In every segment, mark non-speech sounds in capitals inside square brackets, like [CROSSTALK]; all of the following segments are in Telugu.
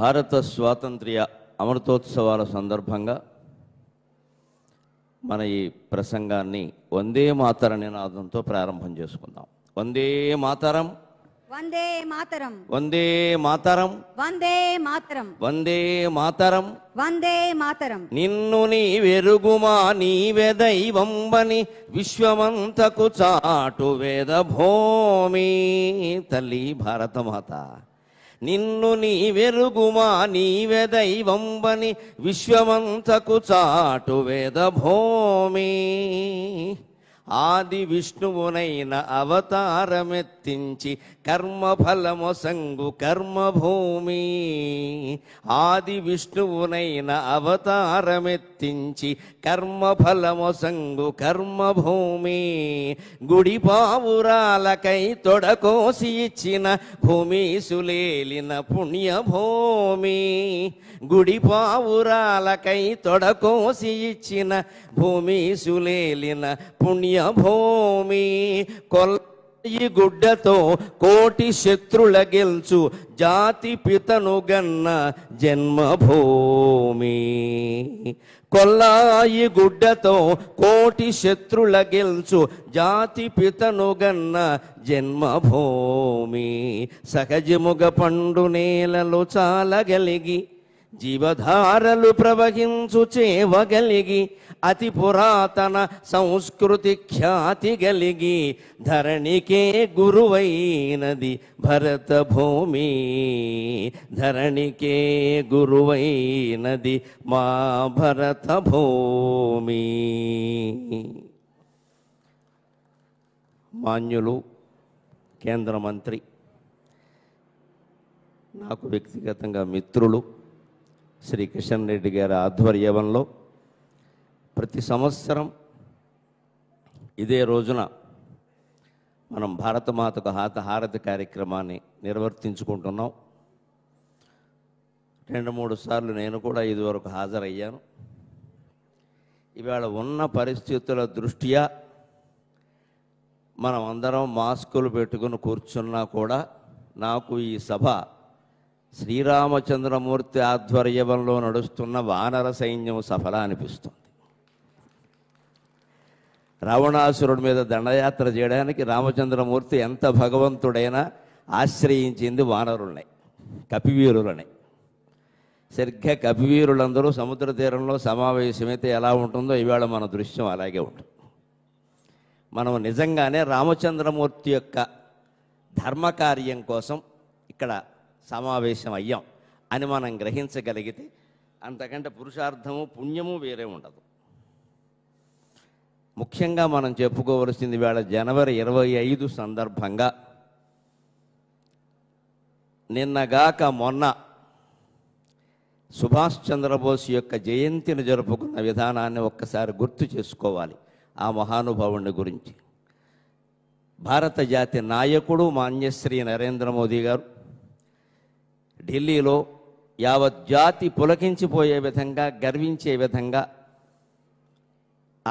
భారత స్వాతంత్ర్య అమృతోత్సవాల సందర్భంగా మన ఈ ప్రసంగాన్ని వందే మాతర నినాదంతో ప్రారంభం చేసుకుందాం వందే మాతరం వందే మాతరం వందే మాతరం వందే మాతరం వందే మాతరం వందే మాతరం నిన్ను నీ వెరుగుమా నీవే దైవంబని విశ్వమంతకు చాటు వేద భూమి తల్లి భారతమాత నిన్ను నీ వెరుగుమా నీవే దైవంబని విశ్వమంతకు చాటు వేద భూమి ఆది విష్ణువునైన అవతారమెత్తించి కర్మఫలమొసంగు కర్మభూమి ఆది విష్ణువునైన అవతారమెత్తించి కర్మఫలమొసంగు కర్మభూమి గుడి పావురాలకై తొడకోసి ఇచ్చిన సులేలిన పుణ్యభూమి గుడి పావురాలకై తొడకోసి ఇచ్చిన సులేలిన పుణ్య పుణ్య భూమి కొల్లాయి గుడ్డతో కోటి శత్రుల గెలుచు జాతి పితను గన్న జన్మభూమి కొల్లాయి గుడ్డతో కోటి శత్రుల గెలుచు జాతి పితను గన్న జన్మభూమి సహజముగ పండు నేలలు చాలగలిగి జీవధారలు ప్రవహించు చేవగలిగి అతి పురాతన సంస్కృతి ఖ్యాతి గలిగి ధరణికే గురువైనది భరత భూమి ధరణికే గురువైనది మా భరత భూమి మాన్యులు కేంద్ర మంత్రి నాకు వ్యక్తిగతంగా మిత్రులు శ్రీ కిషన్ రెడ్డి గారి ఆధ్వర్యంలో ప్రతి సంవత్సరం ఇదే రోజున మనం భారతమాతకు హాతహారతి కార్యక్రమాన్ని నిర్వర్తించుకుంటున్నాం రెండు మూడు సార్లు నేను కూడా ఇదివరకు హాజరయ్యాను ఇవాళ ఉన్న పరిస్థితుల దృష్ట్యా మనం అందరం మాస్కులు పెట్టుకుని కూర్చున్నా కూడా నాకు ఈ సభ శ్రీరామచంద్రమూర్తి ఆధ్వర్యంలో నడుస్తున్న వానర సైన్యం సఫల అనిపిస్తుంది రావణాసురుడి మీద దండయాత్ర చేయడానికి రామచంద్రమూర్తి ఎంత భగవంతుడైనా ఆశ్రయించింది వానరులనే కపివీరులనే సరిగ్గా కపివీరులందరూ సముద్ర తీరంలో సమావేశమైతే ఎలా ఉంటుందో ఈవేళ మన దృశ్యం అలాగే ఉంటుంది మనం నిజంగానే రామచంద్రమూర్తి యొక్క ధర్మకార్యం కోసం ఇక్కడ సమావేశం అయ్యాం అని మనం గ్రహించగలిగితే అంతకంటే పురుషార్థము పుణ్యము వేరే ఉండదు ముఖ్యంగా మనం చెప్పుకోవలసింది వేళ జనవరి ఇరవై ఐదు సందర్భంగా నిన్నగాక మొన్న సుభాష్ చంద్రబోస్ యొక్క జయంతిని జరుపుకున్న విధానాన్ని ఒక్కసారి గుర్తు చేసుకోవాలి ఆ మహానుభావుని గురించి భారత జాతి నాయకుడు మాన్యశ్రీ నరేంద్ర మోదీ గారు ఢిల్లీలో యావత్ జాతి పులకించిపోయే విధంగా గర్వించే విధంగా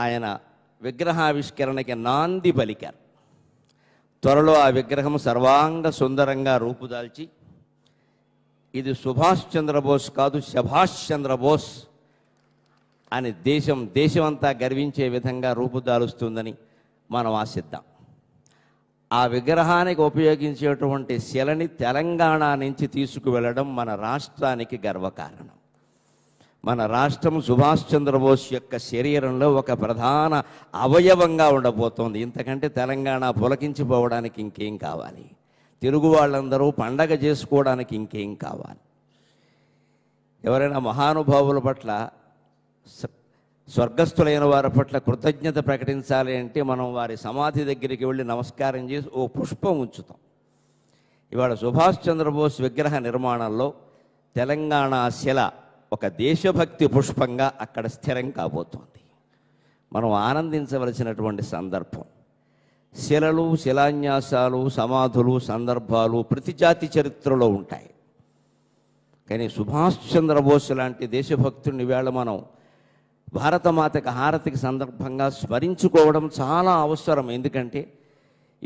ఆయన విగ్రహావిష్కరణకి నాంది పలికారు త్వరలో ఆ విగ్రహం సర్వాంగ సుందరంగా రూపుదాల్చి ఇది సుభాష్ చంద్రబోస్ కాదు సుభాష్ చంద్రబోస్ అని దేశం దేశమంతా గర్వించే విధంగా రూపుదాలుస్తుందని మనం ఆశిద్దాం ఆ విగ్రహానికి ఉపయోగించేటువంటి శిలని తెలంగాణ నుంచి తీసుకువెళ్ళడం మన రాష్ట్రానికి గర్వకారణం మన రాష్ట్రం సుభాష్ చంద్రబోస్ యొక్క శరీరంలో ఒక ప్రధాన అవయవంగా ఉండబోతోంది ఇంతకంటే తెలంగాణ పులకించిపోవడానికి ఇంకేం కావాలి తెలుగు వాళ్ళందరూ పండగ చేసుకోవడానికి ఇంకేం కావాలి ఎవరైనా మహానుభావుల పట్ల స్వర్గస్థులైన వారి పట్ల కృతజ్ఞత ప్రకటించాలి అంటే మనం వారి సమాధి దగ్గరికి వెళ్ళి నమస్కారం చేసి ఓ పుష్పం ఉంచుతాం ఇవాళ సుభాష్ చంద్రబోస్ విగ్రహ నిర్మాణంలో తెలంగాణ శిల ఒక దేశభక్తి పుష్పంగా అక్కడ స్థిరం కాబోతోంది మనం ఆనందించవలసినటువంటి సందర్భం శిలలు శిలాన్యాసాలు సమాధులు సందర్భాలు ప్రతి జాతి చరిత్రలో ఉంటాయి కానీ సుభాష్ చంద్రబోస్ లాంటి దేశభక్తుడిని వేళ మనం భారతమాతకి హారతికి సందర్భంగా స్మరించుకోవడం చాలా అవసరం ఎందుకంటే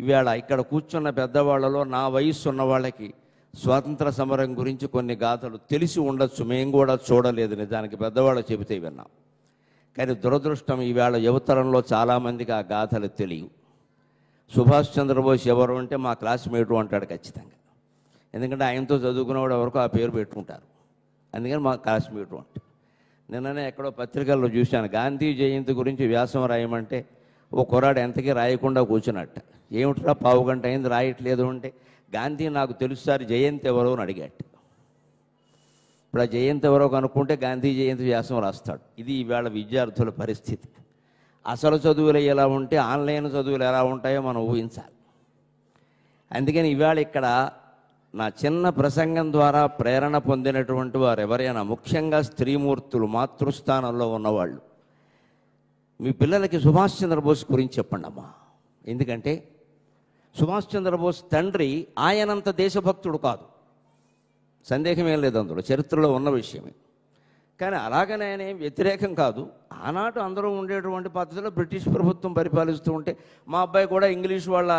ఇవాళ ఇక్కడ కూర్చున్న పెద్దవాళ్ళలో నా వయస్సు ఉన్న వాళ్ళకి స్వాతంత్ర సమరం గురించి కొన్ని గాథలు తెలిసి ఉండొచ్చు మేము కూడా చూడలేదు నిజానికి పెద్దవాళ్ళు చెబితే విన్నాం కానీ దురదృష్టం ఈవేళ యువతరంలో చాలామందికి ఆ గాథలు తెలియవు సుభాష్ చంద్రబోస్ ఎవరు అంటే మా క్లాస్మేటు అంటాడు ఖచ్చితంగా ఎందుకంటే ఆయనతో చదువుకున్నవాడు ఎవరికో ఆ పేరు పెట్టుకుంటారు అందుకని మా క్లాస్మేటు అంటారు నిన్ననే ఎక్కడో పత్రికల్లో చూశాను గాంధీ జయంతి గురించి వ్యాసం రాయమంటే ఓ కుర్రాడు ఎంతకీ రాయకుండా కూర్చున్నట్ట ఏమిట్రా పావు గంట అయింది రాయట్లేదు అంటే గాంధీ నాకు తెలుసారి జయంతి ఎవరో అని అడిగాట ఇప్పుడు ఆ జయంతి ఎవరో కనుక్కుంటే గాంధీ జయంతి వ్యాసం రాస్తాడు ఇది ఇవాళ విద్యార్థుల పరిస్థితి అసలు చదువులు ఎలా ఉంటే ఆన్లైన్ చదువులు ఎలా ఉంటాయో మనం ఊహించాలి అందుకని ఇవాళ ఇక్కడ నా చిన్న ప్రసంగం ద్వారా ప్రేరణ పొందినటువంటి వారు ఎవరైనా ముఖ్యంగా స్త్రీమూర్తులు మాతృస్థానంలో ఉన్నవాళ్ళు మీ పిల్లలకి సుభాష్ చంద్రబోస్ గురించి చెప్పండి అమ్మా ఎందుకంటే సుభాష్ చంద్రబోస్ తండ్రి ఆయనంత దేశభక్తుడు కాదు సందేహమేం లేదు అందులో చరిత్రలో ఉన్న విషయమే కానీ అలాగనే ఆయన వ్యతిరేకం కాదు ఆనాడు అందరూ ఉండేటువంటి పద్ధతిలో బ్రిటిష్ ప్రభుత్వం పరిపాలిస్తూ ఉంటే మా అబ్బాయి కూడా ఇంగ్లీష్ వాళ్ళ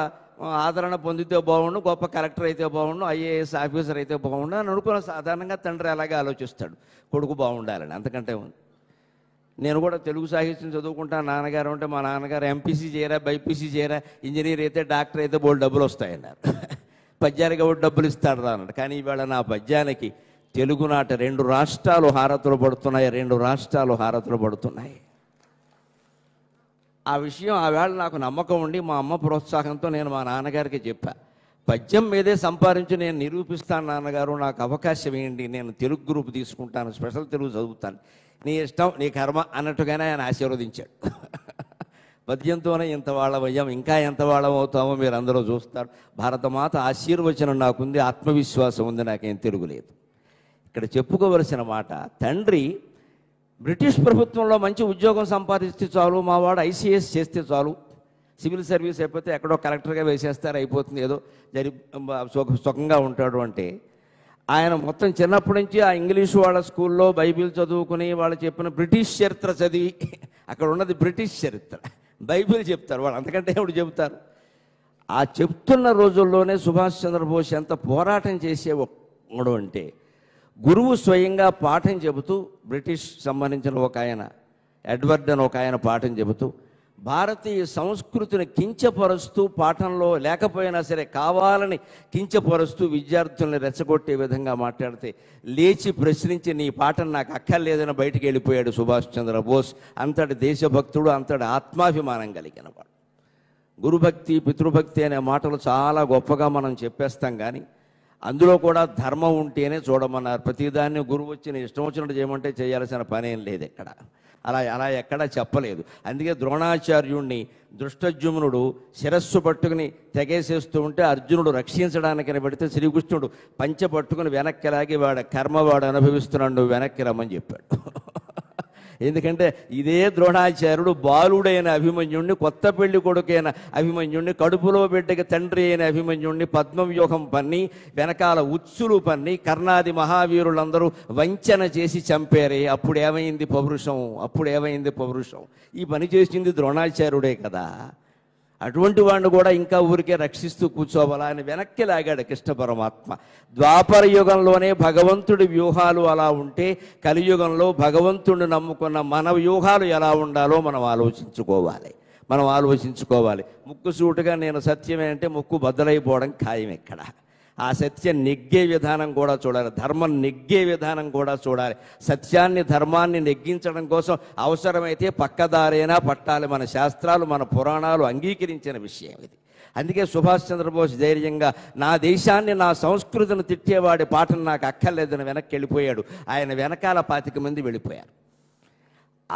ఆదరణ పొందితే బాగుండు గొప్ప కలెక్టర్ అయితే బాగుండు ఐఏఎస్ ఆఫీసర్ అయితే బాగుండు అని అనుకున్న సాధారణంగా తండ్రి అలాగే ఆలోచిస్తాడు కొడుకు బాగుండాలని అంతకంటే ఉంది నేను కూడా తెలుగు సాహిత్యం చదువుకుంటా నాన్నగారు ఉంటే మా నాన్నగారు ఎంపీసీ చేయరా బైపీసీ చేయరా ఇంజనీర్ అయితే డాక్టర్ అయితే బోల్డ్ డబ్బులు వస్తాయన్నారు [LAUGHS] పద్యానికి ఎవరు డబ్బులు ఇస్తాడు అన్నాడు కానీ ఇవాళ నా పద్యానికి తెలుగునాట రెండు రాష్ట్రాలు హారతులు పడుతున్నాయి రెండు రాష్ట్రాలు హారతులు పడుతున్నాయి ఆ విషయం ఆవేళ నాకు నమ్మకం ఉండి మా అమ్మ ప్రోత్సాహంతో నేను మా నాన్నగారికి చెప్పా పద్యం మీదే సంపాదించి నేను నిరూపిస్తాను నాన్నగారు నాకు అవకాశం ఏంటి నేను తెలుగు గ్రూప్ తీసుకుంటాను స్పెషల్ తెలుగు చదువుతాను నీ ఇష్టం నీ కర్మ అన్నట్టుగానే ఆయన ఆశీర్వదించాడు [LAUGHS] పద్యంతోనే ఇంత భయం ఇంకా ఎంత వాళ్ళమవుతామో మీరు అందరూ చూస్తారు భారతమాత ఆశీర్వచనం నాకుంది ఆత్మవిశ్వాసం ఉంది నాకేం తెలుగు లేదు ఇక్కడ చెప్పుకోవలసిన మాట తండ్రి బ్రిటిష్ ప్రభుత్వంలో మంచి ఉద్యోగం సంపాదిస్తే చాలు మా వాడు ఐసీఎస్ చేస్తే చాలు సివిల్ సర్వీస్ అయిపోతే ఎక్కడో కలెక్టర్గా వేసేస్తారు అయిపోతుంది ఏదో జరి సుఖంగా ఉంటాడు అంటే ఆయన మొత్తం చిన్నప్పటి నుంచి ఆ ఇంగ్లీష్ వాళ్ళ స్కూల్లో బైబిల్ చదువుకుని వాళ్ళు చెప్పిన బ్రిటిష్ చరిత్ర చదివి అక్కడ ఉన్నది బ్రిటిష్ చరిత్ర బైబిల్ చెప్తారు వాళ్ళు అంతకంటే ఎవడు చెబుతారు ఆ చెప్తున్న రోజుల్లోనే సుభాష్ చంద్రబోస్ ఎంత పోరాటం చేసేవాడు అంటే గురువు స్వయంగా పాఠం చెబుతూ బ్రిటిష్ సంబంధించిన ఒక ఆయన ఎడ్వర్డ్ అని ఒక ఆయన పాఠం చెబుతూ భారతీయ సంస్కృతిని కించపరుస్తూ పాఠంలో లేకపోయినా సరే కావాలని కించపరుస్తూ విద్యార్థుల్ని రెచ్చగొట్టే విధంగా మాట్లాడితే లేచి ప్రశ్నించి నీ పాఠం నాకు అక్కర్లేదని బయటికి వెళ్ళిపోయాడు సుభాష్ చంద్రబోస్ అంతటి దేశభక్తుడు అంతటి ఆత్మాభిమానం కలిగిన వాడు గురుభక్తి పితృభక్తి అనే మాటలు చాలా గొప్పగా మనం చెప్పేస్తాం కానీ అందులో కూడా ధర్మం ఉంటేనే చూడమన్నారు ప్రతిదాన్ని గురువు వచ్చిన ఇష్టం వచ్చినట్టు చేయమంటే చేయాల్సిన పని ఏం లేదు ఎక్కడ అలా అలా ఎక్కడా చెప్పలేదు అందుకే ద్రోణాచార్యుణ్ణి దృష్టజుమ్నుడు శిరస్సు పట్టుకుని తెగేసేస్తూ ఉంటే అర్జునుడు రక్షించడానికని పెడితే శ్రీకృష్ణుడు పంచె పట్టుకుని వెనక్కిలాగి వాడ కర్మ వాడు అనుభవిస్తున్నాడు వెనక్కి రమ్మని చెప్పాడు ఎందుకంటే ఇదే ద్రోణాచార్యుడు బాలుడైన అభిమన్యుణ్ణి కొత్త పెళ్లి కొడుకైన అభిమన్యుణ్ణి కడుపులో బిడ్డకి తండ్రి అయిన అభిమన్యుణ్ణి పద్మవ్యూహం పన్ని వెనకాల ఉచ్చులు పన్ని కర్ణాది మహావీరులందరూ వంచన చేసి చంపారే అప్పుడేమైంది పౌరుషం అప్పుడేమైంది పౌరుషం ఈ పని చేసింది ద్రోణాచార్యుడే కదా అటువంటి వాడిని కూడా ఇంకా ఊరికే రక్షిస్తూ కూర్చోవాలా అని వెనక్కి లాగాడు కృష్ణ పరమాత్మ ద్వాపర యుగంలోనే భగవంతుడి వ్యూహాలు అలా ఉంటే కలియుగంలో భగవంతుడిని నమ్ముకున్న మన వ్యూహాలు ఎలా ఉండాలో మనం ఆలోచించుకోవాలి మనం ఆలోచించుకోవాలి ముక్కు సూటుగా నేను సత్యమేంటే ముక్కు బద్దలైపోవడం ఖాయం ఎక్కడ ఆ సత్యం నెగ్గే విధానం కూడా చూడాలి ధర్మం నెగ్గే విధానం కూడా చూడాలి సత్యాన్ని ధర్మాన్ని నెగ్గించడం కోసం అవసరమైతే పక్కదారైనా పట్టాలి మన శాస్త్రాలు మన పురాణాలు అంగీకరించిన విషయం ఇది అందుకే సుభాష్ చంద్రబోస్ ధైర్యంగా నా దేశాన్ని నా సంస్కృతిని తిట్టేవాడి పాటను నాకు అక్కర్లేదని వెనక్కి వెళ్ళిపోయాడు ఆయన వెనకాల పాతిక మంది వెళ్ళిపోయారు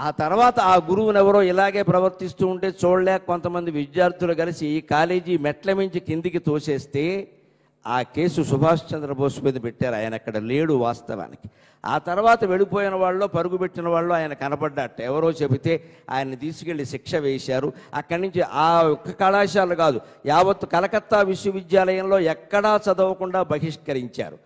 ఆ తర్వాత ఆ గురువుని ఎవరో ఇలాగే ప్రవర్తిస్తూ ఉంటే చూడలేక కొంతమంది విద్యార్థులు కలిసి కాలేజీ మెట్ల మించి కిందికి తోసేస్తే ఆ కేసు సుభాష్ చంద్రబోస్ మీద పెట్టారు ఆయన అక్కడ లేడు వాస్తవానికి ఆ తర్వాత వెళ్ళిపోయిన వాళ్ళు పరుగు పెట్టిన వాళ్ళు ఆయన కనపడ్డట్ట ఎవరో చెబితే ఆయన్ని తీసుకెళ్లి శిక్ష వేశారు అక్కడి నుంచి ఆ ఒక్క కళాశాల కాదు యావత్ కలకత్తా విశ్వవిద్యాలయంలో ఎక్కడా చదవకుండా బహిష్కరించారు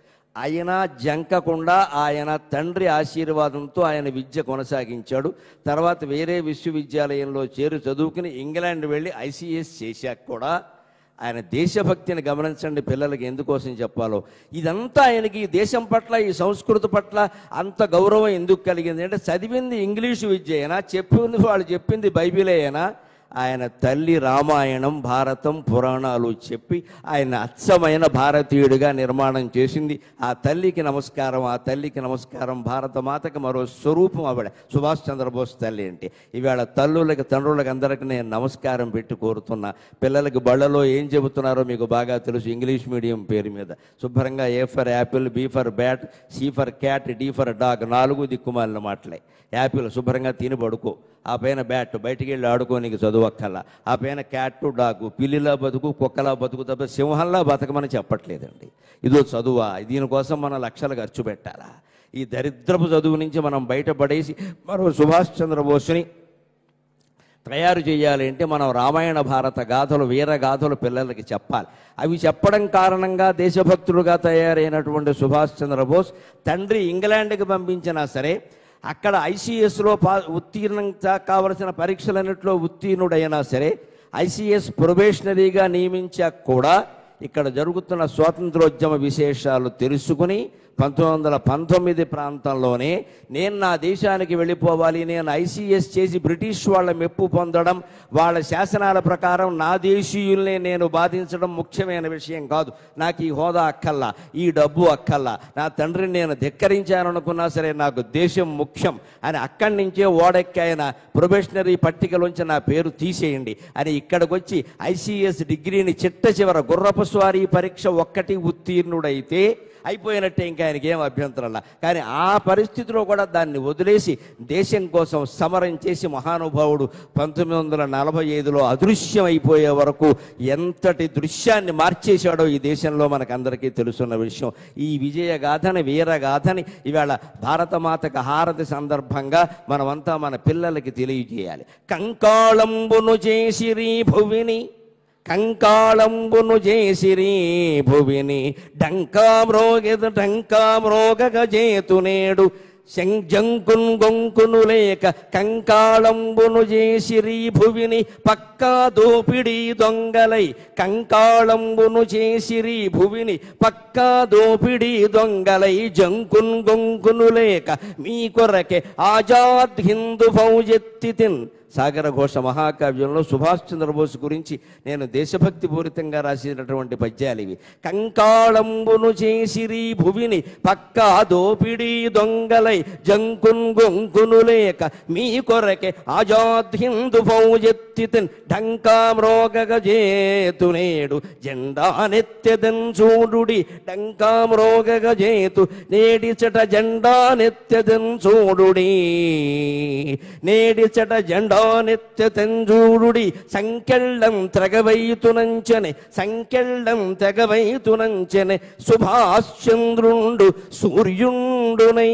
ఆయన జంకకుండా ఆయన తండ్రి ఆశీర్వాదంతో ఆయన విద్య కొనసాగించాడు తర్వాత వేరే విశ్వవిద్యాలయంలో చేరు చదువుకుని ఇంగ్లాండ్ వెళ్ళి ఐసీఎస్ చేశాక కూడా ఆయన దేశభక్తిని గమనించండి పిల్లలకి ఎందుకోసం చెప్పాలో ఇదంతా ఆయనకి ఈ దేశం పట్ల ఈ సంస్కృతి పట్ల అంత గౌరవం ఎందుకు కలిగింది అంటే చదివింది ఇంగ్లీషు విద్య అయినా చెప్పింది వాళ్ళు చెప్పింది బైబిలే అయినా ఆయన తల్లి రామాయణం భారతం పురాణాలు చెప్పి ఆయన అచ్చమైన భారతీయుడిగా నిర్మాణం చేసింది ఆ తల్లికి నమస్కారం ఆ తల్లికి నమస్కారం భారత మాతకి మరో స్వరూపం ఆవిడ సుభాష్ చంద్రబోస్ తల్లి అంటే ఇవాళ తల్లులకి తండ్రులకు అందరికీ నేను నమస్కారం పెట్టి కోరుతున్నా పిల్లలకి బళ్ళలో ఏం చెబుతున్నారో మీకు బాగా తెలుసు ఇంగ్లీష్ మీడియం పేరు మీద శుభ్రంగా A for apple B for bat C for cat D for dog నాలుగు దిక్కుమాలిన మాటలే యాపిల్ శుభ్రంగా తిని పడుకో ఆ పైన బ్యాట్ బయటికి వెళ్ళి ఆడుకోనికి చదువక్కల ఆ పైన క్యాట్ డాగు పిల్లిలా బతుకు కుక్కలా బతుకు తప్ప సింహంలా బతకమని చెప్పట్లేదండి ఇదో చదువా దీనికోసం మనం లక్షలు ఖర్చు పెట్టాలా ఈ దరిద్రపు చదువు నుంచి మనం బయటపడేసి మరో సుభాష్ చంద్రబోస్ని తయారు చేయాలి అంటే మనం రామాయణ భారత గాథలు వీరగాథలు పిల్లలకి చెప్పాలి అవి చెప్పడం కారణంగా దేశభక్తులుగా తయారైనటువంటి సుభాష్ చంద్రబోస్ తండ్రి ఇంగ్లాండ్కి పంపించినా సరే అక్కడ ఐసీఎస్లో పా ఉత్తీర్ణం కావలసిన పరీక్షలన్నింటిలో ఉత్తీర్ణుడైనా సరే ఐసీఎస్ ప్రొబేషనరీగా నియమించాక కూడా ఇక్కడ జరుగుతున్న స్వాతంత్రోద్యమ విశేషాలు తెలుసుకుని పంతొమ్మిది వందల పంతొమ్మిది ప్రాంతంలోనే నేను నా దేశానికి వెళ్ళిపోవాలి నేను ఐసీఎస్ చేసి బ్రిటిష్ వాళ్ళ మెప్పు పొందడం వాళ్ళ శాసనాల ప్రకారం నా దేశీయుల్నే నేను బాధించడం ముఖ్యమైన విషయం కాదు నాకు ఈ హోదా అక్కల్లా ఈ డబ్బు అక్కల్లా నా తండ్రిని నేను ధిక్కరించాననుకున్నా అనుకున్నా సరే నాకు దేశం ముఖ్యం అని అక్కడి నుంచే ఓడెక్కాయన ప్రొబేషనరీ పట్టికలోంచి నా పేరు తీసేయండి అని ఇక్కడికి వచ్చి ఐసీఎస్ డిగ్రీని చిట్ట చివర గుర్రపు స్వారీ పరీక్ష ఒక్కటి ఉత్తీర్ణుడైతే అయిపోయినట్టే ఇంకా ఆయనకి ఏం అభ్యంతరం లా కానీ ఆ పరిస్థితిలో కూడా దాన్ని వదిలేసి దేశం కోసం సమరం చేసి మహానుభావుడు పంతొమ్మిది వందల నలభై ఐదులో అదృశ్యమైపోయే వరకు ఎంతటి దృశ్యాన్ని మార్చేశాడో ఈ దేశంలో మనకందరికీ తెలుసున్న విషయం ఈ విజయగాథని వీరగాథని ఇవాళ భారతమాతకు హారతి సందర్భంగా మనమంతా మన పిల్లలకి తెలియజేయాలి కంకాళంబును చేసిరీ భువిని కంకాళంబును చేసిరి భువిని డంకా డంకామ్రోగెదు డంకామ్రోగగ చేతునేడు శంజంకున్ గొంకును లేక కంకాళంబును చేసిరి భువిని పక్కా దోపిడి దొంగలై కంకాళంబును చేసిరి భువిని పక్కా దోపిడి దొంగలై జంకున్ గొంకును లేక మీ కొరకే ఆజాద్ హిందూ ఫౌజెత్తితిన్ సాగర ఘోష మహాకావ్యంలో సుభాష్ చంద్రబోస్ గురించి నేను దేశభక్తి పూరితంగా రాసినటువంటి పద్యాలు ఇవి కంకాళంబును చేసిరి భువిని పక్క దోపిడీ దొంగలై జంకున్ గొంకును లేక మీ కొరకే ఆజాద్హిందు పౌజెత్తితన్ ఢంకా మ్రోగజేతు నేడు జెండానెత్తెదన్ చూడుడి డంకా మ్రోగజేతు నేడిచట జెండానెత్తెదన్ చూడుడి నేడిచట జెండా నిత్యతంజూరుడి సంకెళ్ళం తెగవైతునంచెని సంకెళ్ళం తెగవైతునంచెని సుభాష్చంద్రుండు సూర్యుండునై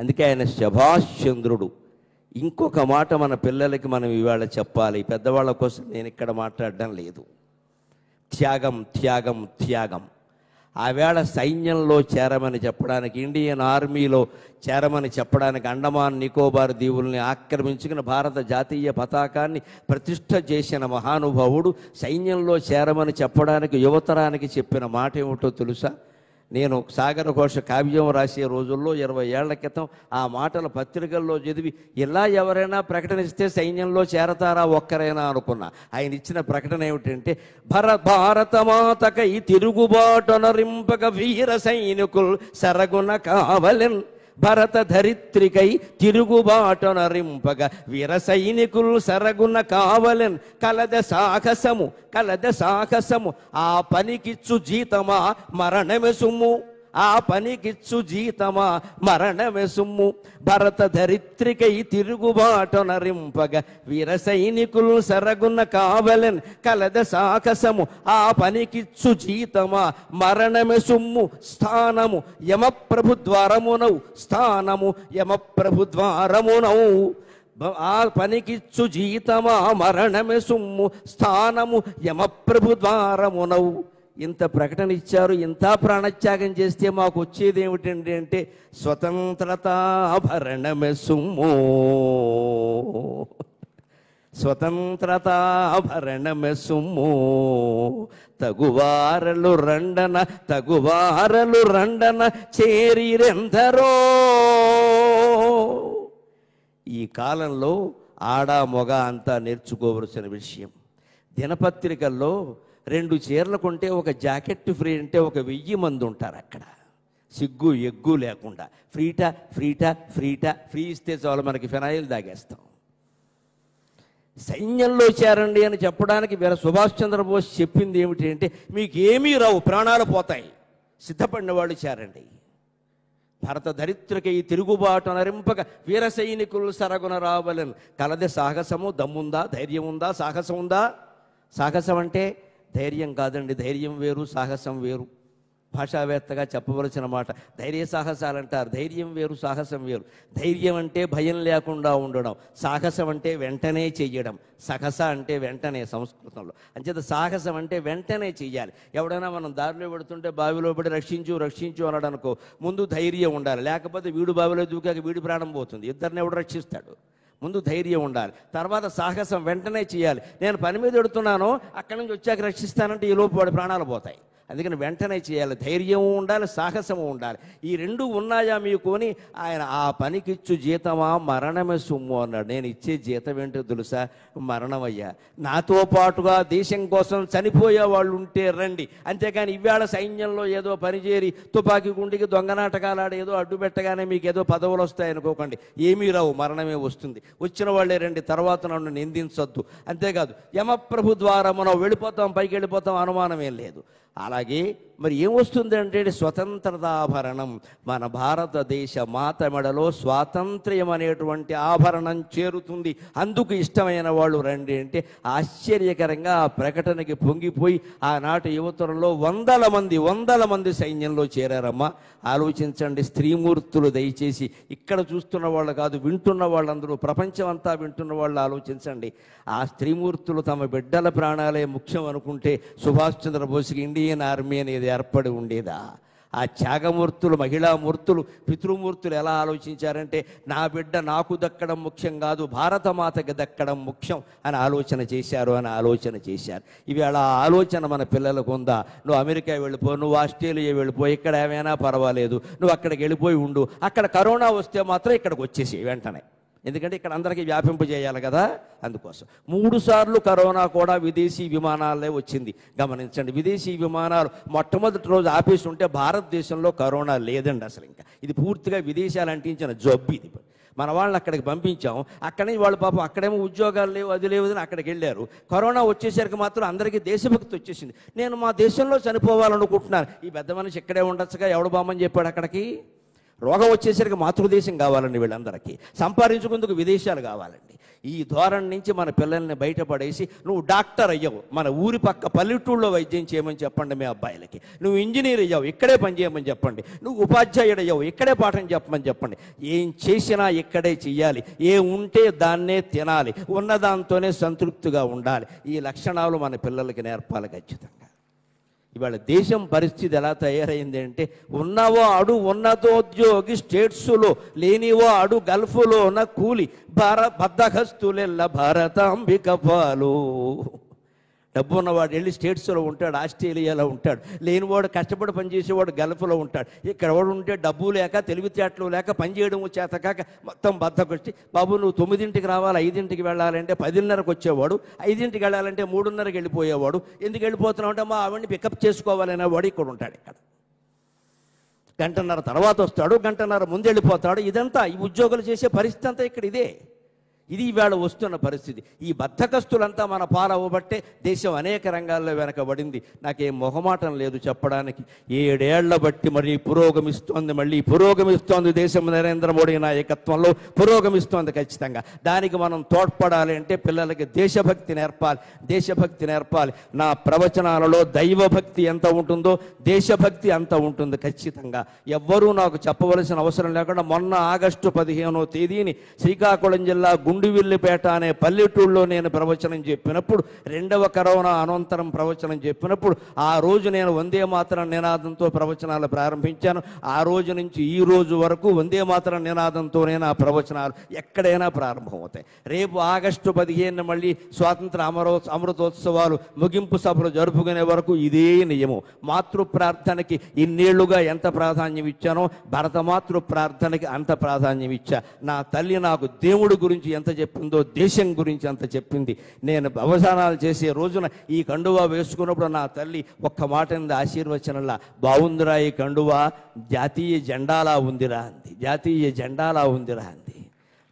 అందుకే ఆయన చంద్రుడు ఇంకొక మాట మన పిల్లలకి మనం ఇవాళ చెప్పాలి పెద్దవాళ్ళ కోసం నేను ఇక్కడ మాట్లాడడం లేదు త్యాగం త్యాగం త్యాగం ఆవేళ సైన్యంలో చేరమని చెప్పడానికి ఇండియన్ ఆర్మీలో చేరమని చెప్పడానికి అండమాన్ నికోబార్ దీవుల్ని ఆక్రమించుకుని భారత జాతీయ పతాకాన్ని ప్రతిష్ట చేసిన మహానుభావుడు సైన్యంలో చేరమని చెప్పడానికి యువతరానికి చెప్పిన మాట ఏమిటో తెలుసా నేను సాగర ఘోష కావ్యం రాసే రోజుల్లో ఇరవై ఏళ్ల క్రితం ఆ మాటలు పత్రికల్లో చదివి ఇలా ఎవరైనా ప్రకటన ఇస్తే సైన్యంలో చేరతారా ఒక్కరైనా అనుకున్నా ఆయన ఇచ్చిన ప్రకటన ఏమిటంటే భర భారత తిరుగుబాటు నరింపక వీర సైనికులు సరగున కావలెన్ భరత ధరిత్రికై తిరుగుబాటనరింపగ వీర సైనికులు సరగున కావలెన్ కలద సాహసము కలద సాహసము ఆ పనికిచ్చు జీతమా మరణమెసుము ఆ పనికిచ్చు జీతమా మరణమే సుమ్ము భరత ధరిత్రికై తిరుగుబాటు నరింపగ వీర సైనికులు సరగున్న కావలెన్ కలద సాకసము ఆ పనికిచ్చు జీతమా మరణమే సుమ్ము స్థానము యమప్రభు ద్వారమునవు స్థానము యమప్రభు ద్వారమునవు ఆ పనికిచ్చు జీతమా మరణమే సుమ్ము స్థానము యమప్రభు ద్వారమునవు ఇంత ప్రకటన ఇచ్చారు ఇంత ప్రాణత్యాగం చేస్తే మాకు వచ్చేది ఏమిటండి అంటే స్వతంత్రతాభరణమే సుమ్ము స్వతంత్రతాభరణమే సుమ్ము తగువారలు రండన తగువారలు రండన చేరిరెందరో ఈ కాలంలో ఆడా మొగ అంతా నేర్చుకోవలసిన విషయం దినపత్రికల్లో రెండు చీరలు కొంటే ఒక జాకెట్ ఫ్రీ అంటే ఒక వెయ్యి మంది ఉంటారు అక్కడ సిగ్గు ఎగ్గు లేకుండా ఫ్రీటా ఫ్రీటా ఫ్రీటా ఫ్రీ ఇస్తే చాలు మనకి ఫినాయిల్ దాగేస్తాం సైన్యంలో చేరండి అని చెప్పడానికి వీర సుభాష్ చంద్రబోస్ చెప్పింది ఏమిటి అంటే మీకేమీ రావు ప్రాణాలు పోతాయి సిద్ధపడిన వాళ్ళు చేరండి భరత దరిద్రకై తిరుగుబాటు నరింపక వీర సైనికులు సరగున రావలను కలది సాహసము దమ్ముందా ధైర్యం ఉందా సాహసం ఉందా సాహసం అంటే ధైర్యం కాదండి ధైర్యం వేరు సాహసం వేరు భాషావేత్తగా చెప్పవలసిన మాట ధైర్య సాహసాలు అంటారు ధైర్యం వేరు సాహసం వేరు ధైర్యం అంటే భయం లేకుండా ఉండడం సాహసం అంటే వెంటనే చెయ్యడం సహస అంటే వెంటనే సంస్కృతంలో అంచేత సాహసం అంటే వెంటనే చెయ్యాలి ఎవడైనా మనం దారిలో పెడుతుంటే బావిలో పడి రక్షించు రక్షించు అనడానికో ముందు ధైర్యం ఉండాలి లేకపోతే వీడు బావిలో దూకాక వీడి ప్రాణం పోతుంది ఇద్దరిని ఎవడు రక్షిస్తాడు ముందు ధైర్యం ఉండాలి తర్వాత సాహసం వెంటనే చేయాలి నేను పని మీద ఎడుతున్నాను అక్కడి నుంచి వచ్చాక రక్షిస్తానంటే ఈ లోపు వాడి ప్రాణాలు పోతాయి అందుకని వెంటనే చేయాలి ధైర్యం ఉండాలి సాహసము ఉండాలి ఈ రెండు ఉన్నాయా మీకు అని ఆయన ఆ పనికిచ్చు జీతమా మరణమే సొమ్ము అన్నాడు నేను ఇచ్చే జీతం ఏంటో తెలుసా మరణమయ్యా నాతో పాటుగా దేశం కోసం చనిపోయే వాళ్ళు ఉంటే రండి అంతేకాని ఇవాళ సైన్యంలో ఏదో పనిచేరి తుపాకీ గుండికి దొంగ నాటకాలు ఏదో అడ్డు పెట్టగానే మీకు ఏదో పదవులు వస్తాయి అనుకోకండి ఏమీ రావు మరణమే వస్తుంది వచ్చిన వాళ్ళే రండి తర్వాత నన్ను నిందించొద్దు అంతేకాదు యమప్రభు ద్వారా మనం వెళ్ళిపోతాం పైకి వెళ్ళిపోతాం అనుమానం ఏం లేదు అలాగే మరి ఏం వస్తుంది అంటే స్వతంత్రతాభరణం మన భారతదేశ మాత మెడలో స్వాతంత్ర్యం అనేటువంటి ఆభరణం చేరుతుంది అందుకు ఇష్టమైన వాళ్ళు రండి అంటే ఆశ్చర్యకరంగా ఆ ప్రకటనకి పొంగిపోయి ఆనాటి యువతరంలో వందల మంది వందల మంది సైన్యంలో చేరారమ్మా ఆలోచించండి స్త్రీమూర్తులు దయచేసి ఇక్కడ చూస్తున్న వాళ్ళు కాదు వింటున్న వాళ్ళందరూ ప్రపంచం అంతా వింటున్న వాళ్ళు ఆలోచించండి ఆ స్త్రీమూర్తులు తమ బిడ్డల ప్రాణాలే ముఖ్యం అనుకుంటే సుభాష్ చంద్రబోస్కి ఇండియన్ ఆర్మీ అనేది అది ఏర్పడి ఉండేదా ఆ త్యాగమూర్తులు మహిళామూర్తులు పితృమూర్తులు ఎలా ఆలోచించారంటే నా బిడ్డ నాకు దక్కడం ముఖ్యం కాదు భారతమాతకి దక్కడం ముఖ్యం అని ఆలోచన చేశారు అని ఆలోచన చేశారు ఇవి అలా ఆలోచన మన పిల్లలకు ఉందా నువ్వు అమెరికా వెళ్ళిపో నువ్వు ఆస్ట్రేలియా వెళ్ళిపో ఇక్కడ ఏమైనా పర్వాలేదు నువ్వు అక్కడికి వెళ్ళిపోయి ఉండు అక్కడ కరోనా వస్తే మాత్రం ఇక్కడికి వచ్చేసి వెంటనే ఎందుకంటే ఇక్కడ అందరికీ వ్యాపింపు చేయాలి కదా అందుకోసం మూడు సార్లు కరోనా కూడా విదేశీ విమానాలే వచ్చింది గమనించండి విదేశీ విమానాలు మొట్టమొదటి రోజు ఆఫీస్ ఉంటే భారతదేశంలో కరోనా లేదండి అసలు ఇంకా ఇది పూర్తిగా విదేశాలు అంటించిన జబ్బు ఇది మన వాళ్ళని అక్కడికి పంపించాం అక్కడే వాళ్ళు పాపం అక్కడేమో ఉద్యోగాలు లేవు అది లేవు అని అక్కడికి వెళ్ళారు కరోనా వచ్చేసరికి మాత్రం అందరికీ దేశభక్తి వచ్చేసింది నేను మా దేశంలో చనిపోవాలనుకుంటున్నాను ఈ పెద్ద మనిషి ఇక్కడే ఉండొచ్చుగా ఎవడు బామని చెప్పాడు అక్కడికి రోగం వచ్చేసరికి మాతృదేశం కావాలండి వీళ్ళందరికీ సంపాదించుకుందుకు విదేశాలు కావాలండి ఈ ధోరణ నుంచి మన పిల్లల్ని బయటపడేసి నువ్వు డాక్టర్ అయ్యావు మన ఊరి పక్క పల్లెటూళ్ళలో వైద్యం చేయమని చెప్పండి మీ అబ్బాయిలకి నువ్వు ఇంజనీర్ అయ్యావు ఇక్కడే పని చేయమని చెప్పండి నువ్వు ఉపాధ్యాయుడు అయ్యావు ఇక్కడే పాఠం చెప్పమని చెప్పండి ఏం చేసినా ఇక్కడే చెయ్యాలి ఏ ఉంటే దాన్నే తినాలి ఉన్నదాంతోనే సంతృప్తిగా ఉండాలి ఈ లక్షణాలు మన పిల్లలకి నేర్పాలి ఖచ్చితంగా ఇవాళ దేశం పరిస్థితి ఎలా తయారైంది అంటే ఉన్నవో అడు ఉన్నతోద్యోగి స్టేట్స్లో లేనివో అడు గల్ఫ్లో ఉన్న కూలి భార బద్దహస్తులెల్ల భారతాంబిక పాలు డబ్బు ఉన్నవాడు వెళ్ళి స్టేట్స్లో ఉంటాడు ఆస్ట్రేలియాలో ఉంటాడు లేనివాడు కష్టపడి పనిచేసేవాడు గల్ఫ్లో ఉంటాడు ఇక్కడ వాడు ఉంటే డబ్బు లేక తెలివితేటలు లేక చేయడం చేత కాక మొత్తం బద్దకొచ్చి బాబు నువ్వు తొమ్మిదింటికి రావాలి ఐదింటికి వెళ్ళాలంటే పదిన్నరకు వచ్చేవాడు ఐదింటికి వెళ్ళాలంటే మూడున్నరకి వెళ్ళిపోయేవాడు ఎందుకు వెళ్ళిపోతున్నావు అంటే మా ఆవిడ్ని పికప్ చేసుకోవాలనే వాడు ఇక్కడ ఉంటాడు ఇక్కడ గంటన్నర తర్వాత వస్తాడు గంటన్నర ముందు వెళ్ళిపోతాడు ఇదంతా ఈ ఉద్యోగులు చేసే పరిస్థితి అంతా ఇక్కడ ఇదే ఇది ఇవాళ వస్తున్న పరిస్థితి ఈ బద్ధకస్తులంతా మన పాలవ్వబట్టే దేశం అనేక రంగాల్లో వెనకబడింది నాకేం మొహమాటం లేదు చెప్పడానికి ఏడేళ్ల బట్టి మరి పురోగమిస్తోంది మళ్ళీ పురోగమిస్తోంది దేశం నరేంద్ర మోడీ నాయకత్వంలో పురోగమిస్తోంది ఖచ్చితంగా దానికి మనం తోడ్పడాలి అంటే పిల్లలకి దేశభక్తి నేర్పాలి దేశభక్తి నేర్పాలి నా ప్రవచనాలలో దైవభక్తి ఎంత ఉంటుందో దేశభక్తి అంత ఉంటుంది ఖచ్చితంగా ఎవ్వరూ నాకు చెప్పవలసిన అవసరం లేకుండా మొన్న ఆగస్టు పదిహేనో తేదీని శ్రీకాకుళం జిల్లా గుండివిల్లిపేట అనే పల్లెటూళ్ళలో నేను ప్రవచనం చెప్పినప్పుడు రెండవ కరోనా అనంతరం ప్రవచనం చెప్పినప్పుడు ఆ రోజు నేను వందే మాత్రం నినాదంతో ప్రవచనాలు ప్రారంభించాను ఆ రోజు నుంచి ఈ రోజు వరకు వందే మాత్రం నినాదంతోనే నా ప్రవచనాలు ఎక్కడైనా ప్రారంభమవుతాయి రేపు ఆగస్టు పదిహేను మళ్ళీ స్వాతంత్ర అమరో అమృతోత్సవాలు ముగింపు సభలు జరుపుకునే వరకు ఇదే నియమం మాతృ ప్రార్థనకి ఇన్నేళ్లుగా ఎంత ప్రాధాన్యం ఇచ్చానో భరతమాతృ ప్రార్థనకి అంత ప్రాధాన్యం ఇచ్చా నా తల్లి నాకు దేవుడి గురించి ఎంత ఎంత చెప్పిందో దేశం గురించి అంత చెప్పింది నేను అవసానాలు చేసే రోజున ఈ కండువా వేసుకున్నప్పుడు నా తల్లి ఒక్క మాట ఆశీర్వచనలా బాగుందిరా ఈ కండువా జాతీయ జెండాలా ఉందిరా అంది జాతీయ జెండాలా ఉందిరా అంది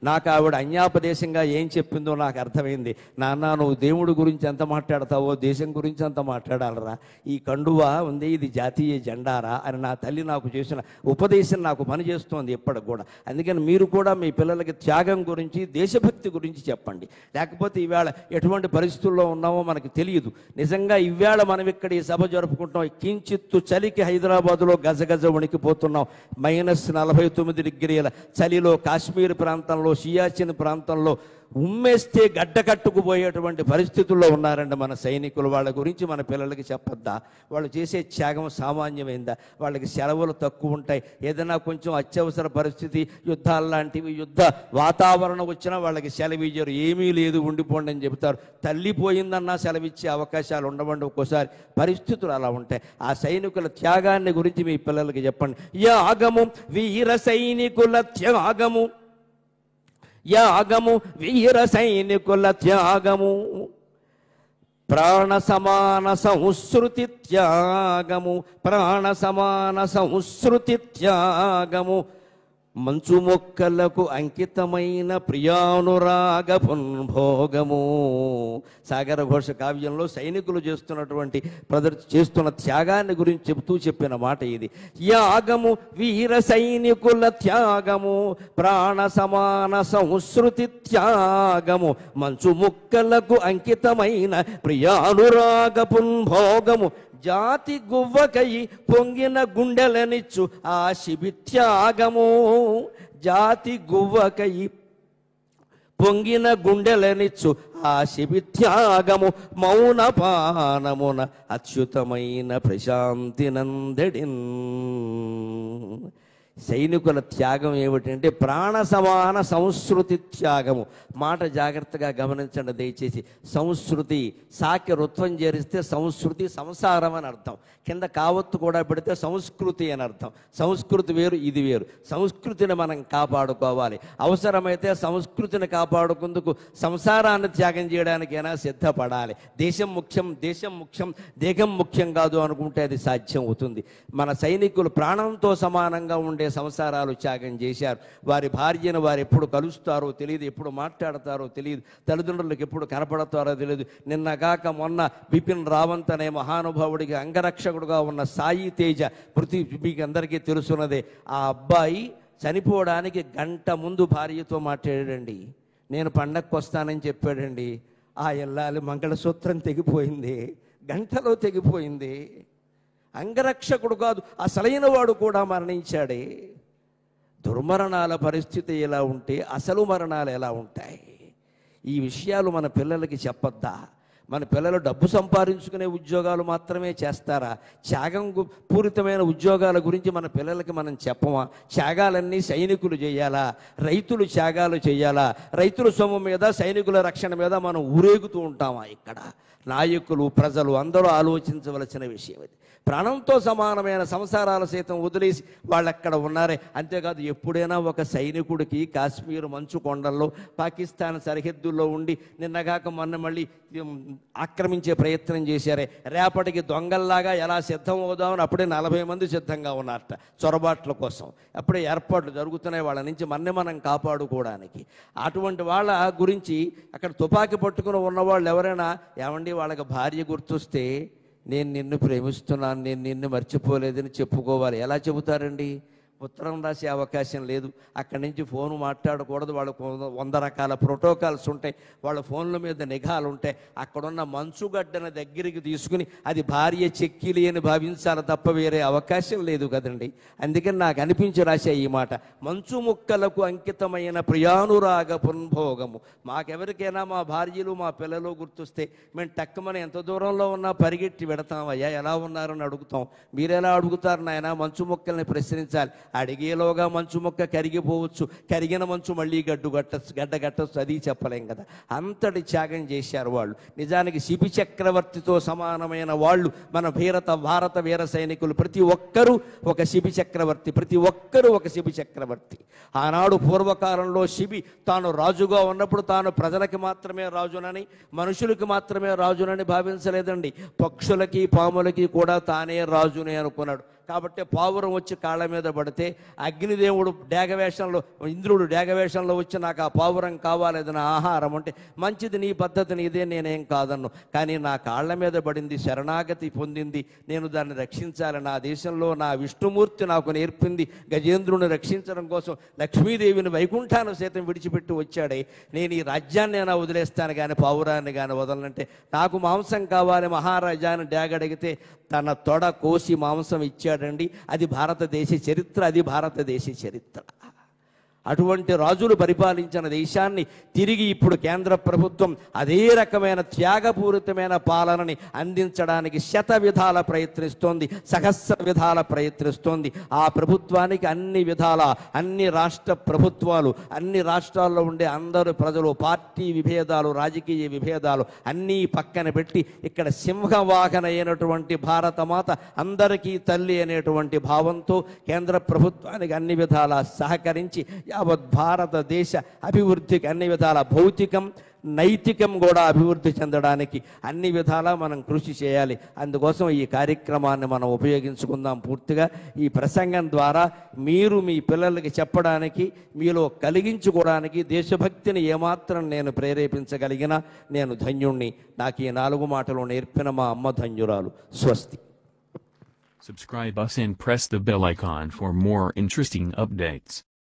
నాకు ఆవిడ అన్యాపదేశంగా ఏం చెప్పిందో నాకు అర్థమైంది నాన్న నువ్వు దేవుడు గురించి ఎంత మాట్లాడతావో దేశం గురించి ఎంత మాట్లాడాలరా ఈ కండువా ఉంది ఇది జాతీయ జెండారా అని నా తల్లి నాకు చేసిన ఉపదేశం నాకు పనిచేస్తోంది ఎప్పటికి కూడా అందుకని మీరు కూడా మీ పిల్లలకి త్యాగం గురించి దేశభక్తి గురించి చెప్పండి లేకపోతే ఈవేళ ఎటువంటి పరిస్థితుల్లో ఉన్నామో మనకు తెలియదు నిజంగా ఇవేళ మనం ఇక్కడ ఈ సభ జరుపుకుంటున్నాం కించిత్తు చలికి హైదరాబాదులో గజగజ వణికిపోతున్నాం మైనస్ నలభై తొమ్మిది డిగ్రీల చలిలో కాశ్మీర్ ప్రాంతంలో సియాచిన్ ప్రాంతంలో ఉమ్మేస్తే గడ్డకట్టుకుపోయేటువంటి పరిస్థితుల్లో ఉన్నారండి మన సైనికులు వాళ్ళ గురించి మన పిల్లలకి చెప్పొద్దా వాళ్ళు చేసే త్యాగం సామాన్యమైందా వాళ్ళకి సెలవులు తక్కువ ఉంటాయి ఏదైనా కొంచెం అత్యవసర పరిస్థితి యుద్ధాలు లాంటివి యుద్ధ వాతావరణం వచ్చినా వాళ్ళకి సెలవు ఏమీ లేదు ఉండిపోండి అని చెబుతారు తల్లిపోయిందన్నా సెలవు ఇచ్చే అవకాశాలు ఉండవండి ఒక్కోసారి పరిస్థితులు అలా ఉంటాయి ఆ సైనికుల త్యాగాన్ని గురించి మీ పిల్లలకి చెప్పండి యాగము వీర సైనికుల త్యాగము యాగము వీర సైనికుల త్యాగము ప్రాణ సమాన సంశ్రుతి త్యాగము ప్రాణ సమాన సంశ్రుతి త్యాగము మంచు మొక్కలకు అంకితమైన పున్భోగము సాగర ఘోష కావ్యంలో సైనికులు చేస్తున్నటువంటి ప్రదర్ చేస్తున్న త్యాగాన్ని గురించి చెబుతూ చెప్పిన మాట ఇది యాగము వీర సైనికుల త్యాగము ప్రాణ సమాన సంస్కృతి త్యాగము మంచు మొక్కలకు అంకితమైన ప్రియానురాగపున్భోగము జాతి గువ్వకై పొంగిన గుండెలనిచ్చు ఆ శిబిత్యాగము జాతి గువ్వకై పొంగిన గుండెలనిచ్చు ఆ శిబిత్యాగము మౌన పానమున అత్యుతమైన ప్రశాంతి నందడి సైనికుల త్యాగం ఏమిటంటే ప్రాణ సమాన సంస్కృతి త్యాగము మాట జాగ్రత్తగా గమనించండి దయచేసి సంస్కృతి సాక్య రుత్వం చేరిస్తే సంస్కృతి సంసారం అని అర్థం కింద కావత్తు కూడా పెడితే సంస్కృతి అని అర్థం సంస్కృతి వేరు ఇది వేరు సంస్కృతిని మనం కాపాడుకోవాలి అవసరమైతే సంస్కృతిని కాపాడుకుందుకు సంసారాన్ని త్యాగం చేయడానికైనా సిద్ధపడాలి దేశం ముఖ్యం దేశం ముఖ్యం దేహం ముఖ్యం కాదు అనుకుంటే అది సాధ్యం అవుతుంది మన సైనికులు ప్రాణంతో సమానంగా ఉండే ఎందుకంటే సంసారాలు త్యాగం చేశారు వారి భార్యను వారు ఎప్పుడు కలుస్తారో తెలియదు ఎప్పుడు మాట్లాడతారో తెలియదు తల్లిదండ్రులకు ఎప్పుడు కనపడతారో తెలియదు నిన్నగాక మొన్న బిపిన్ రావంత్ అనే మహానుభావుడికి అంగరక్షకుడుగా ఉన్న సాయి తేజ పృథి మీకు అందరికీ తెలుసున్నదే ఆ అబ్బాయి చనిపోవడానికి గంట ముందు భార్యతో మాట్లాడండి నేను పండక్కి వస్తానని చెప్పాడండి ఆ ఎల్లాలి మంగళసూత్రం తెగిపోయింది గంటలో తెగిపోయింది అంగరక్షకుడు కాదు అసలైన వాడు కూడా మరణించాడే దుర్మరణాల పరిస్థితి ఎలా ఉంటే అసలు మరణాలు ఎలా ఉంటాయి ఈ విషయాలు మన పిల్లలకి చెప్పొద్దా మన పిల్లలు డబ్బు సంపాదించుకునే ఉద్యోగాలు మాత్రమే చేస్తారా త్యాగం పూరితమైన ఉద్యోగాల గురించి మన పిల్లలకి మనం చెప్పమా త్యాగాలన్నీ సైనికులు చేయాలా రైతులు త్యాగాలు చేయాలా రైతుల సొమ్ము మీద సైనికుల రక్షణ మీద మనం ఊరేగుతూ ఉంటామా ఇక్కడ నాయకులు ప్రజలు అందరూ ఆలోచించవలసిన విషయం ఇది ప్రాణంతో సమానమైన సంసారాల సైతం వదిలేసి వాళ్ళు అక్కడ ఉన్నారే అంతేకాదు ఎప్పుడైనా ఒక సైనికుడికి కాశ్మీర్ మంచు కొండల్లో పాకిస్తాన్ సరిహద్దుల్లో ఉండి నిన్నగాక మొన్న మళ్ళీ ఆక్రమించే ప్రయత్నం చేశారే రేపటికి దొంగల్లాగా ఎలా సిద్ధం అవుదామని అప్పుడే నలభై మంది సిద్ధంగా ఉన్నారట చొరబాట్ల కోసం అప్పుడే ఏర్పాట్లు జరుగుతున్నాయి వాళ్ళ నుంచి మన్ని మనం కాపాడుకోవడానికి అటువంటి వాళ్ళ గురించి అక్కడ తుపాకీ పట్టుకుని ఉన్నవాళ్ళు ఎవరైనా ఏమండి వాళ్ళకి భార్య గుర్తొస్తే నేను నిన్ను ప్రేమిస్తున్నాను నేను నిన్ను మర్చిపోలేదని చెప్పుకోవాలి ఎలా చెబుతారండి ఉత్తరం రాసే అవకాశం లేదు అక్కడి నుంచి ఫోన్ మాట్లాడకూడదు వాళ్ళకు వంద రకాల ప్రోటోకాల్స్ ఉంటాయి వాళ్ళ ఫోన్ల మీద నిఘాలు ఉంటాయి అక్కడున్న మంచుగడ్డన దగ్గరికి తీసుకుని అది భార్య చెక్కిలి అని భావించాలి తప్ప వేరే అవకాశం లేదు కదండి అందుకని నాకు అనిపించి రాసే ఈ మాట మంచు ముక్కలకు అంకితమైన ప్రియానురాగ పున్భోగము మాకెవరికైనా మా భార్యలు మా పిల్లలు గుర్తొస్తే మేము టక్కమని ఎంత దూరంలో ఉన్నా పరిగెట్టి పెడతాం అయ్యా ఎలా ఉన్నారని అడుగుతాం మీరెలా అడుగుతారు నాయన మంచు ముక్కల్ని ప్రశ్నించాలి అడిగేలోగా మంచు మొక్క కరిగిపోవచ్చు కరిగిన మంచు మళ్ళీ గడ్డు గట్ట గడ్డ గట్టచ్చు అది చెప్పలేం కదా అంతటి త్యాగం చేశారు వాళ్ళు నిజానికి శిబి చక్రవర్తితో సమానమైన వాళ్ళు మన భీరత భారత వీర సైనికులు ప్రతి ఒక్కరూ ఒక శిబి చక్రవర్తి ప్రతి ఒక్కరూ ఒక శిబి చక్రవర్తి ఆనాడు పూర్వకాలంలో శిబి తాను రాజుగా ఉన్నప్పుడు తాను ప్రజలకి మాత్రమే రాజునని మనుషులకి మాత్రమే రాజునని భావించలేదండి పక్షులకి పాములకి కూడా తానే రాజునే అనుకున్నాడు కాబట్టి పావురం వచ్చి కాళ్ళ మీద పడితే అగ్నిదేవుడు డేగవేషంలో ఇంద్రుడు డేగవేషంలో వచ్చి నాకు ఆ పావురం కావాలి నా ఆహారం అంటే మంచిది నీ పద్ధతి నీదే నేనేం కాదన్ను కానీ నా కాళ్ళ మీద పడింది శరణాగతి పొందింది నేను దాన్ని రక్షించాలి నా దేశంలో నా విష్ణుమూర్తి నాకు నేర్పింది గజేంద్రుని రక్షించడం కోసం లక్ష్మీదేవిని వైకుంఠాన్ని సైతం విడిచిపెట్టి వచ్చాడే నేను ఈ రాజ్యాన్ని అయినా వదిలేస్తాను కానీ పావురాన్ని కానీ వదలనంటే నాకు మాంసం కావాలి మహారాజాని డేగడిగితే తన తొడ కోసి మాంసం ఇచ్చాడు చేశాడండి అది భారతదేశ చరిత్ర అది భారతదేశ చరిత్ర అటువంటి రాజులు పరిపాలించిన దేశాన్ని తిరిగి ఇప్పుడు కేంద్ర ప్రభుత్వం అదే రకమైన త్యాగపూరితమైన పాలనని అందించడానికి శత విధాల ప్రయత్నిస్తోంది సహస్ర విధాల ప్రయత్నిస్తోంది ఆ ప్రభుత్వానికి అన్ని విధాల అన్ని రాష్ట్ర ప్రభుత్వాలు అన్ని రాష్ట్రాల్లో ఉండే అందరు ప్రజలు పార్టీ విభేదాలు రాజకీయ విభేదాలు అన్నీ పక్కన పెట్టి ఇక్కడ సింహవాహన అయినటువంటి భారతమాత అందరికీ తల్లి అనేటువంటి భావంతో కేంద్ర ప్రభుత్వానికి అన్ని విధాలా సహకరించి యావత్ భారతదేశ అభివృద్ధికి అన్ని విధాల భౌతికం నైతికం కూడా అభివృద్ధి చెందడానికి అన్ని విధాలా మనం కృషి చేయాలి అందుకోసం ఈ కార్యక్రమాన్ని మనం ఉపయోగించుకుందాం పూర్తిగా ఈ ప్రసంగం ద్వారా మీరు మీ పిల్లలకి చెప్పడానికి మీలో కలిగించుకోవడానికి దేశభక్తిని ఏమాత్రం నేను ప్రేరేపించగలిగినా నేను ధన్యుణ్ణి నాకు ఈ నాలుగు మాటలు నేర్పిన మా అమ్మ ధన్యురాలు స్వస్తి Subscribe us and press the bell icon for more interesting updates.